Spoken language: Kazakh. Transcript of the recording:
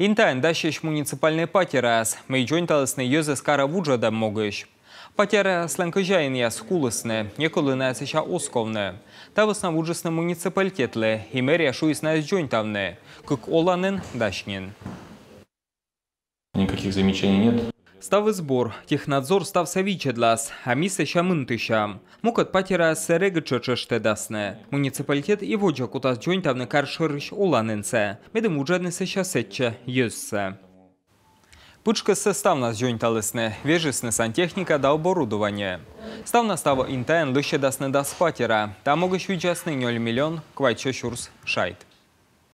Интайн дащиш муниципальный патерас, мейджон талысны йозес кара вуджада могыш. Патера сленкажайн яс кулысны, неколы насыша осковны. Тавысна вуджасны муниципалитетлы, и мэрия шуисна джонтавны, как оланын дашнин. Никаких замечаний нет. Ставы сбор, технадзор став савіче длас, а місце ще минтища. Мукат патіра серегича чеште дасне. Муніципалітет і водя кута джонь та вникар ширіш уланенце. сантехника уджаднесе ще сетче, єзце. Пучка ставо дас патіра, та могиш віджасне нюль мільйон, квайчо шайт.